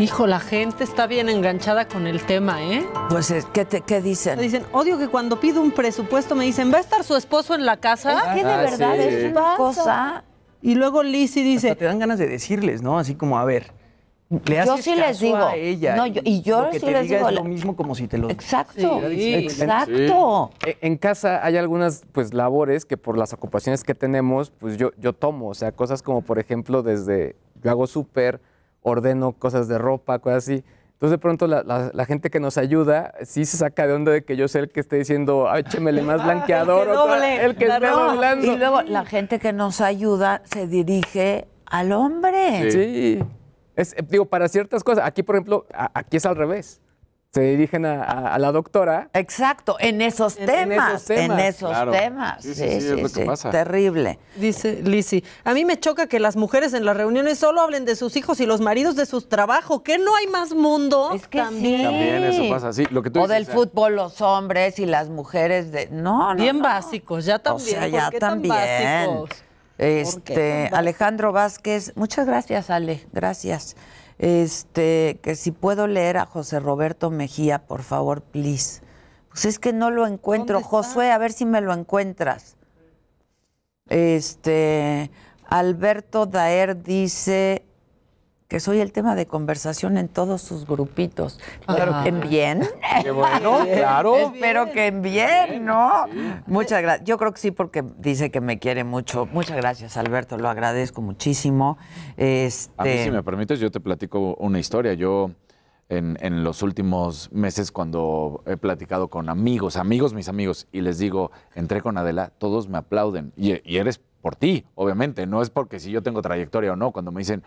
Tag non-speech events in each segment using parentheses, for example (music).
Hijo, la gente está bien enganchada con el tema, ¿eh? Pues, eh, ¿qué, te, qué dicen? Dicen, odio que cuando pido un presupuesto me dicen, ¿va a estar su esposo en la casa? ¿Qué de ah, verdad es una cosa? Y luego Lizzie dice... te dan ganas de decirles, ¿no? Así como, a ver, le yo sí les digo. A ella no, yo, y yo lo les digo. lo mismo como si te lo. Exacto. exacto. En, casa hay algunas pues labores que por las ocupaciones que tenemos, pues yo, yo tomo. O sea, cosas como, por ejemplo, desde yo hago súper, ordeno cosas de ropa, cosas así. Entonces, de pronto, la, gente que nos ayuda sí se saca de onda de que yo sea el que esté diciendo, échemele más blanqueador, (laughs) el que, el que esté Y luego, la gente que nos ayuda se dirige al hombre. Sí. Es, digo, para ciertas cosas. Aquí, por ejemplo, aquí es al revés se dirigen a, la doctora. Exacto, en esos temas. En esos temas. es Terrible. Dice Lisi, a mí me choca que las mujeres en las reuniones solo hablen de sus hijos y los maridos de sus trabajos. que no hay más mundo? Es que también. También eso pasa, Así. o del fútbol los hombres y las mujeres de... No, no. Bien básicos, ya también. O ya también. Este, Alejandro Vázquez, muchas gracias, Ale, gracias. Este, que si puedo leer a José Roberto Mejía, por favor, please. Pues es que no lo encuentro. Josué, a ver si me lo encuentras. Este, Alberto Daer dice, que soy el tema de conversación en todos sus grupitos. pero en bien. (laughs) Qué bueno, claro. pero que en bien, ¿no? Muchas gracias. Yo creo que sí, porque dice que me quiere mucho. Muchas gracias, Alberto. Lo agradezco muchísimo. Este... A mí, este si me permites, yo te platico una historia. Yo. En, los últimos meses cuando he platicado con amigos, amigos, mis amigos, y les digo, entré con Adela, todos me aplauden. y, eres por ti, obviamente, no es porque si yo tengo trayectoria o no. Cuando me dicen,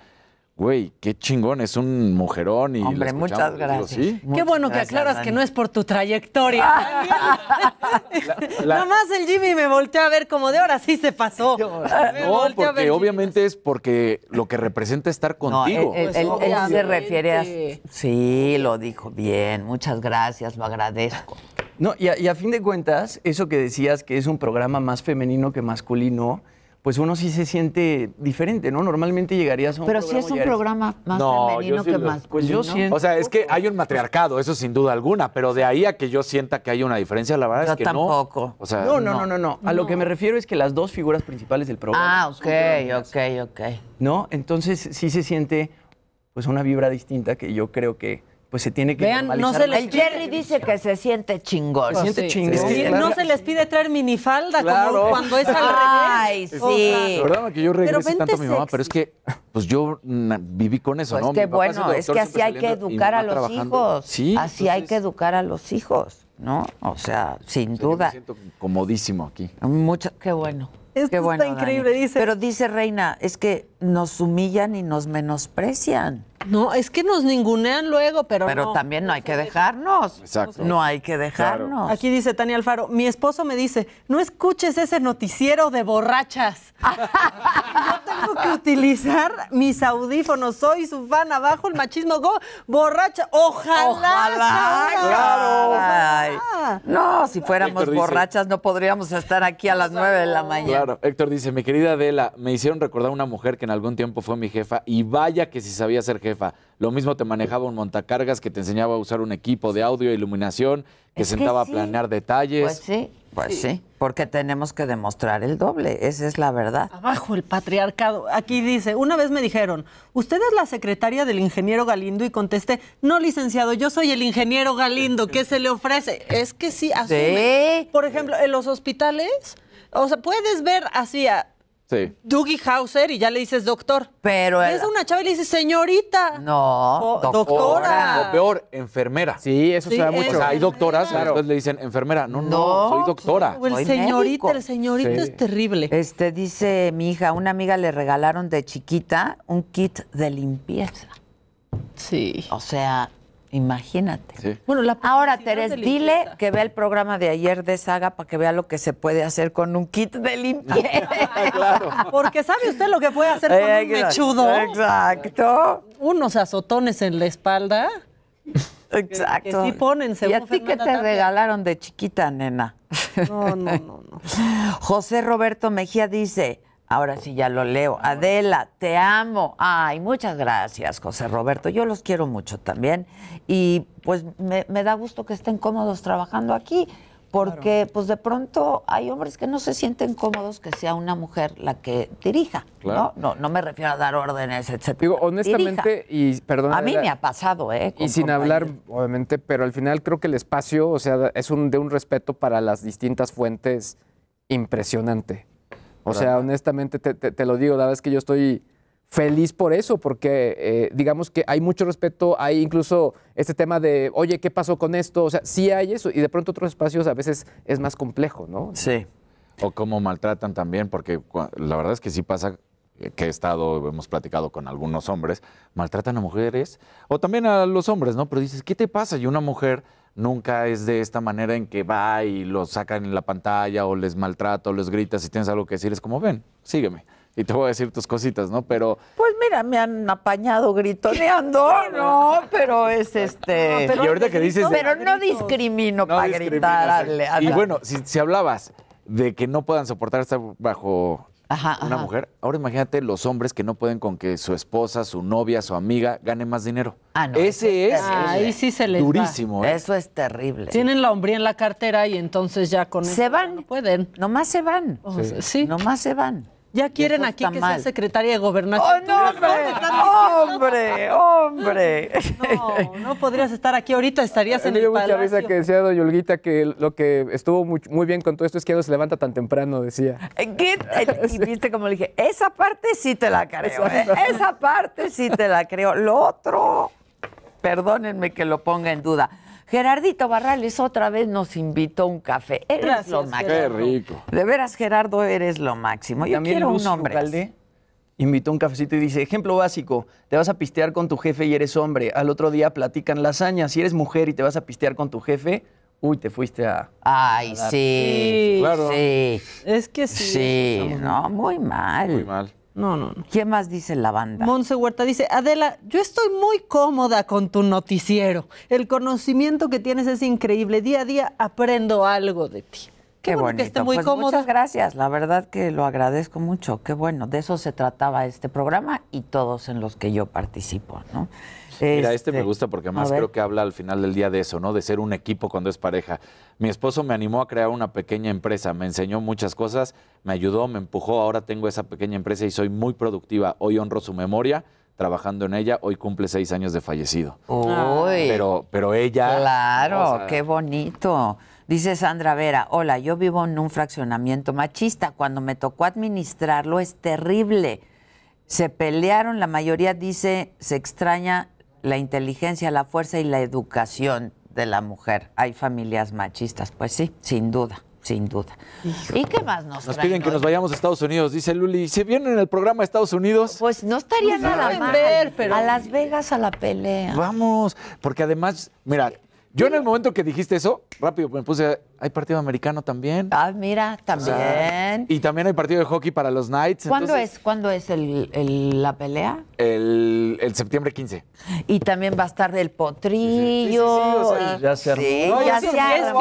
güey, qué chingón, es un mujerón y... Hombre, muchas gracias. qué bueno que aclaras que no es por tu trayectoria. (laughs) Nomás el Jimmy me volteó a ver como de ahora sí se pasó. porque obviamente es porque lo que representa estar contigo. No, él, se refiere a... Sí, lo dijo bien, muchas gracias, lo agradezco. No, y a fin de cuentas, eso que decías que es un programa más femenino que masculino, pues uno sí se siente diferente, ¿no? Normalmente llegaría a un Pero programa. Pero es un programa más femenino que más. Pues yo pues siento. O sea, es que hay un matriarcado, eso sin duda alguna, pero de ahí a que yo sienta que hay una diferencia, la verdad es que tampoco. no. O sea, no, no, no, no, A lo que me refiero es que las dos figuras principales del programa. Ah, ok, ok, ok. ¿No? Entonces sí se siente pues una vibra distinta que yo creo que pues se tiene que Vean, El Jerry dice que se siente chingón. Se siente chingón. No se les pide traer minifalda cuando es al revés. sí. que yo regrese tanto a mi mamá, pero es que pues yo viví con eso, pues ¿no? bueno, es que así hay que educar a los hijos. Sí. Así hay que educar a los hijos, ¿no? O sea, sin duda. Me siento comodísimo aquí. Mucho, qué bueno. qué está increíble, dice. Pero dice Reina, es que nos humillan y nos menosprecian. No, es que nos ningunean luego, pero. Pero también no hay que dejarnos. Exacto. No hay que dejarnos. Aquí dice Tania Alfaro: Mi esposo me dice, no escuches ese noticiero de borrachas. Yo (laughs) tengo que utilizar mis audífonos. Soy su fan. Abajo el machismo go. Borracha. Ojalá. Ojalá. No, si fuéramos borrachas no podríamos estar aquí a las nueve de la mañana. Claro, Héctor dice, mi querida Adela, me hicieron recordar una mujer que en algún tiempo fue mi jefa y vaya que si sabía ser jefa. Lo mismo te manejaba un montacargas que te enseñaba a usar un equipo de audio, e iluminación, que sentaba a planear detalles. Pues sí. Pues sí. porque tenemos que demostrar el doble, esa es la verdad. Abajo el patriarcado. Aquí dice, una vez me dijeron, usted es la secretaria del ingeniero Galindo y contesté, no licenciado, yo soy el ingeniero Galindo, ¿qué se le ofrece? Es que sí, asume. Por ejemplo, en los hospitales, o sea, puedes ver así a Sí. Dougie Hauser y ya le dices doctor. Pero es una chava y le dices señorita. No, doctora. O peor, enfermera. Sí, eso se da mucho. O sea, hay doctoras entonces le dicen enfermera. No, no, soy doctora. el señorita, el señorita es terrible. Este dice mi hija, una amiga le regalaron de chiquita un kit de limpieza. Sí. O sea, Imagínate. Bueno, Ahora, Teres, dile que vea el programa de ayer de Saga para que vea lo que se puede hacer con un kit de limpieza. (laughs) Porque sabe usted lo que puede hacer con un mechudo. Exacto. Unos azotones en la espalda. Exacto. Que, sí ponen, ¿Y a ti te regalaron de chiquita, nena? no, no, no. (laughs) José Roberto Mejía dice... Ahora sí ya lo leo. Adela, te amo. Ay, muchas gracias, José Roberto. Yo los quiero mucho también. Y pues me, da gusto que estén cómodos trabajando aquí, porque pues de pronto hay hombres que no se sienten cómodos que sea una mujer la que dirija. ¿no? no, no me refiero a dar órdenes, etcétera. Digo, honestamente, y perdón. A mí me ha pasado, ¿eh? Y sin hablar, obviamente, pero al final creo que el espacio, o sea, es un, de un respeto para las distintas fuentes impresionante. O sea, honestamente te, te, lo digo, la verdad es que yo estoy feliz por eso, porque eh, digamos que hay mucho respeto, hay incluso este tema de, oye, ¿qué pasó con esto? O sea, sí hay eso, y de pronto otros espacios a veces es más complejo, ¿no? Sí. O cómo maltratan también, porque la verdad es que sí pasa que he estado, hemos platicado con algunos hombres, maltratan a mujeres o también a los hombres, ¿no? Pero dices, ¿qué te pasa? Y una mujer nunca es de esta manera en que va y los sacan en la pantalla o les maltrata o les grita. Si tienes algo que decir, es como, ven, sígueme. Y te voy a decir tus cositas, ¿no? Pero. Pues mira, me han apañado gritoneando, (laughs) ¿no? Pero es este. y ahorita que dices. Pero no discrimino para gritar. Y bueno, si, si hablabas de que no puedan soportar estar bajo una mujer. Ahora imagínate los hombres que no pueden con que su esposa, su novia, su amiga gane más dinero. Ah, no, Ese es, sí se durísimo. ¿eh? Eso es terrible. Tienen la hombría en la cartera y entonces ya con se van. No pueden. Nomás se van. Sí. Nomás se van. Ya quieren aquí que sea secretaria de gobernación. ¡Oh, no, hombre! ¡Oh, ¡Hombre! ¡Hombre! ¡Oh, no, no podrías estar aquí ahorita, estarías en el palacio. Me dio que decía doña que lo que estuvo muy, bien con todo esto es que no se levanta tan temprano, decía. Eh, ¿Qué? Eh, (laughs) y viste como le dije, esa parte sí te la creo, ¿eh? esa parte sí te la creo. Lo otro, perdónenme que lo ponga en duda. Gerardito Barrales otra vez nos invitó un café. Eres lo máximo. Qué rico. De veras, Gerardo, eres lo máximo. Yo También quiero un hombre invitó un cafecito y dice, ejemplo básico, te vas a pistear con tu jefe y eres hombre, al otro día platican lasañas, si eres mujer y te vas a pistear con tu jefe, uy, te fuiste a... Ay, sí, sí, claro. sí. Es que sí. Sí, no, muy mal. Muy mal. No, no, no. ¿Qué más dice la banda? Monse Huerta dice, Adela, yo estoy muy cómoda con tu noticiero. El conocimiento que tienes es increíble. Día a día aprendo algo de ti. Qué, muy pues Muchas gracias, la verdad que lo agradezco mucho. Qué bueno, de eso se trataba este programa y todos en los que yo participo, ¿no? Mira, este, este, me gusta porque más creo que habla al final del día de eso, ¿no? De ser un equipo cuando es pareja. Mi esposo me animó a crear una pequeña empresa, me enseñó muchas cosas, me ayudó, me empujó. Ahora tengo esa pequeña empresa y soy muy productiva. Hoy honro su memoria trabajando en ella. Hoy cumple seis años de fallecido. Uy, pero, pero ella. Claro, qué bonito. Dice Sandra Vera, hola, yo vivo en un fraccionamiento machista. Cuando me tocó administrarlo es terrible. Se pelearon, la mayoría dice, se extraña la inteligencia, la fuerza y la educación de la mujer. Hay familias machistas, pues sí, sin duda sin duda. ¿Y qué más nos Nos piden que nos vayamos a Estados Unidos, dice Luli. ¿Se vienen en el programa a Estados Unidos? Pues no estaría pues nada mal. A Las Vegas a la pelea. Vamos, porque además, mira, yo en el momento que dijiste eso, rápido me puse, hay partido americano también. Ah, mira, también. y también hay partido de hockey para los Knights. ¿Cuándo es, ¿cuándo es la pelea? El, septiembre 15. Y también va a estar del potrillo. ya se Sí, ya, se ya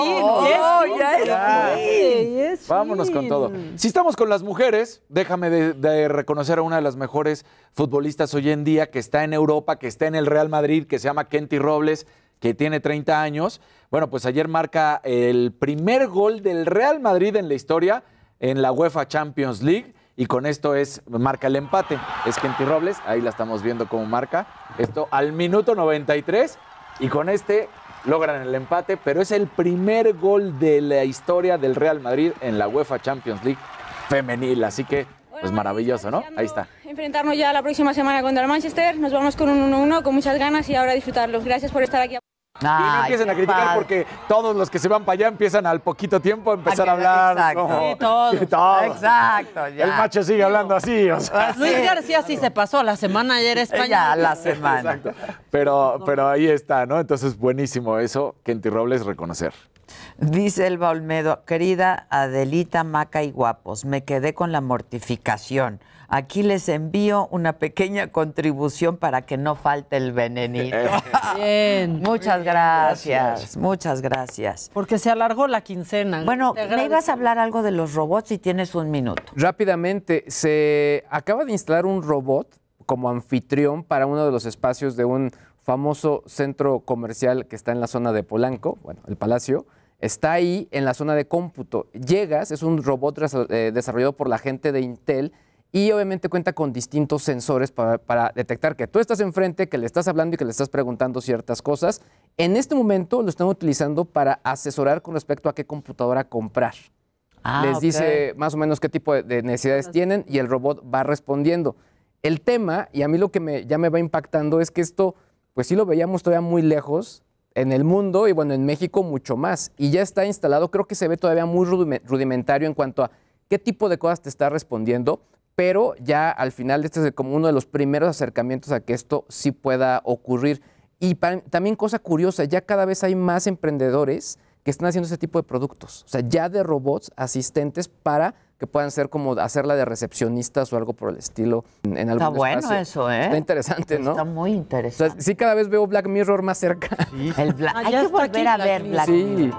es Vámonos con todo. Si estamos con las mujeres, déjame de, de reconocer a una de las mejores futbolistas hoy en día que está en Europa, que está en el Real Madrid, que se llama Kenty Robles que tiene 30 años. Bueno, pues ayer marca el primer gol del Real Madrid en la historia en la UEFA Champions League. Y con esto es marca el empate. Es Kenty Robles, ahí la estamos viendo como marca. Esto al minuto 93. Y con este logran el empate, pero es el primer gol de la historia del Real Madrid en la UEFA Champions League femenil. Así que es pues, maravilloso, ¿no? Ahí está. Enfrentarnos ya la próxima semana contra el Manchester. Nos vamos con un 1-1 con muchas ganas y ahora disfrutarlos Gracias por estar aquí y no empiecen a criticar porque todos los que se van para allá empiezan al poquito tiempo a empezar a, hablar. Exacto. (laughs) todo Exacto. El macho sigue hablando así. O sea. Pues Luis García sí se pasó la semana ayer España. Ya, la semana. Pero, pero ahí está, ¿no? Entonces, buenísimo eso. Kenty Robles reconocer. Dice el Olmedo, querida Adelita Maca y Guapos, me quedé con la mortificación. Aquí les envío una pequeña contribución para que no falte el venenito. Eh. (laughs) Bien. muchas gracias, muchas gracias. Porque se alargó la quincena. Bueno, me ibas a hablar algo de los robots y tienes un minuto. Rápidamente, se acaba de instalar un robot como anfitrión para uno de los espacios de un famoso centro comercial que está en la zona de Polanco, bueno, el Palacio. Está ahí en la zona de cómputo. Llegas, es un robot eh, desarrollado por la gente de Intel y obviamente cuenta con distintos sensores para, detectar que tú estás enfrente, que le estás hablando y que le estás preguntando ciertas cosas. En este momento lo están utilizando para asesorar con respecto a qué computadora comprar. Ah, Les dice más o menos qué tipo de necesidades tienen y el robot va respondiendo. El tema, y a mí lo que ya me va impactando es que esto, pues sí lo veíamos todavía muy lejos, en el mundo y bueno, en México mucho más. Y ya está instalado, creo que se ve todavía muy rudimentario en cuanto a qué tipo de cosas te está respondiendo, pero ya al final este es como uno de los primeros acercamientos a que esto sí pueda ocurrir. Y también cosa curiosa, ya cada vez hay más emprendedores que están haciendo ese tipo de productos, o sea, ya de robots asistentes para que puedan ser como hacerla de recepcionistas o algo por el estilo. En, en Está bueno eso, ¿eh? Está interesante, ¿no? Está muy interesante. sí, cada vez veo Black Mirror más cerca. El Black... Ah, Hay que volver a ver Black, Mirror,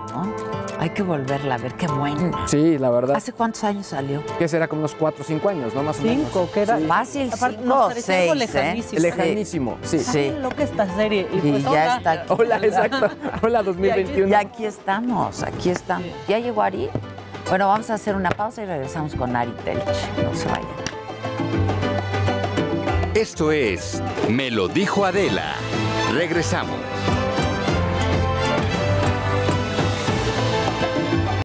Hay que volverla a ver, qué buena. Sí, la verdad. ¿Hace cuántos años salió? Que será como unos cuatro o cinco años, ¿no? Más o que era fácil. Aparte, cinco, no, seis, ¿eh? lejanísimo. ¿eh? Lejanísimo, sí. sí. lo que esta serie. Y, pues, ya está aquí. Hola, exacto. Hola, 2021. (laughs) Y aquí, estamos, aquí estamos. ¿Ya llegó Ari? Bueno, vamos a hacer una pausa y regresamos con Ari Telch. No se vayan. Esto es Me lo dijo Adela. Regresamos.